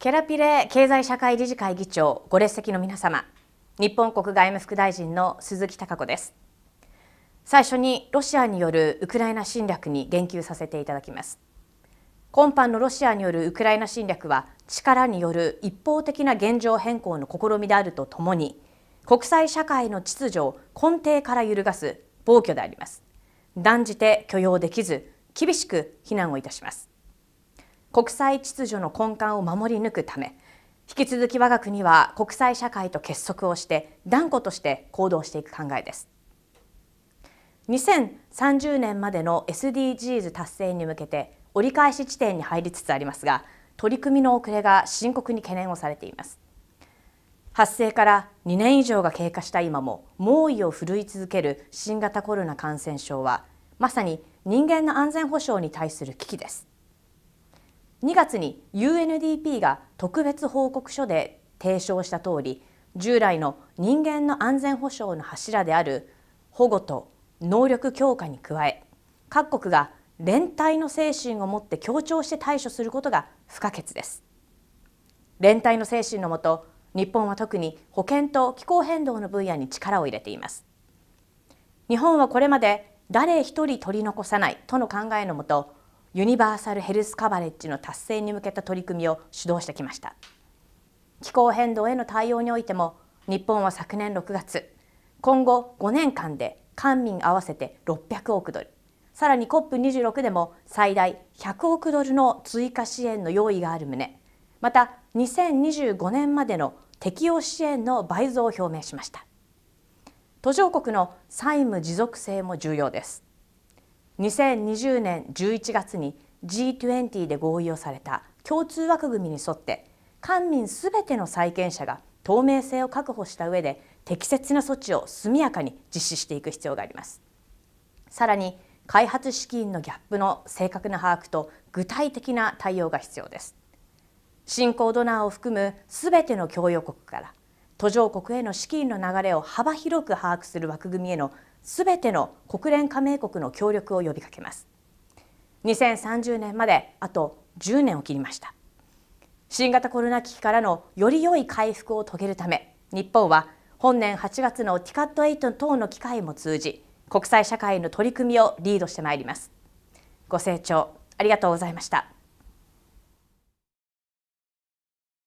ケラピレ経済社会理事会議長ご列席の皆様日本国外務副大臣の鈴木貴子です最初にロシアによるウクライナ侵略に言及させていただきます今般のロシアによるウクライナ侵略は力による一方的な現状変更の試みであるとともに国際社会の秩序を根底から揺るがす暴挙であります断じて許容できず厳しく非難をいたします国際秩序の根幹を守り抜くため引き続き我が国は国際社会と結束をして断固として行動していく考えです2030年までの SDGs 達成に向けて折り返し地点に入りつつありますが取り組みの遅れが深刻に懸念をされています発生から2年以上が経過した今も猛威を振るい続ける新型コロナ感染症はまさに人間の安全保障に対する危機です2月に UNDP が特別報告書で提唱した通り従来の人間の安全保障の柱である保護と能力強化に加え各国が連帯の精神を持って協調して対処することが不可欠です連帯の精神のもと日本は特に保険と気候変動の分野に力を入れています日本はこれまで誰一人取り残さないとの考えのもとユニバーサルヘルスカバレッジの達成に向けた取り組みを主導してきました気候変動への対応においても日本は昨年6月今後5年間で官民合わせて600億ドルさらに COP26 でも最大100億ドルの追加支援の用意がある旨また2025年までの適用支援の倍増を表明しました途上国の債務持続性も重要です2020年11月に G20 で合意をされた共通枠組みに沿って官民すべての債権者が透明性を確保した上で適切な措置を速やかに実施していく必要がありますさらに開発資金のギャップの正確な把握と具体的な対応が必要です新興ドナーを含むすべての供与国から途上国への資金の流れを幅広く把握する枠組みへのすべての国連加盟国の協力を呼びかけます2030年まであと10年を切りました新型コロナ危機からのより良い回復を遂げるため日本は本年8月の TICAT8 等の機会も通じ国際社会の取り組みをリードしてまいりますご清聴ありがとうございました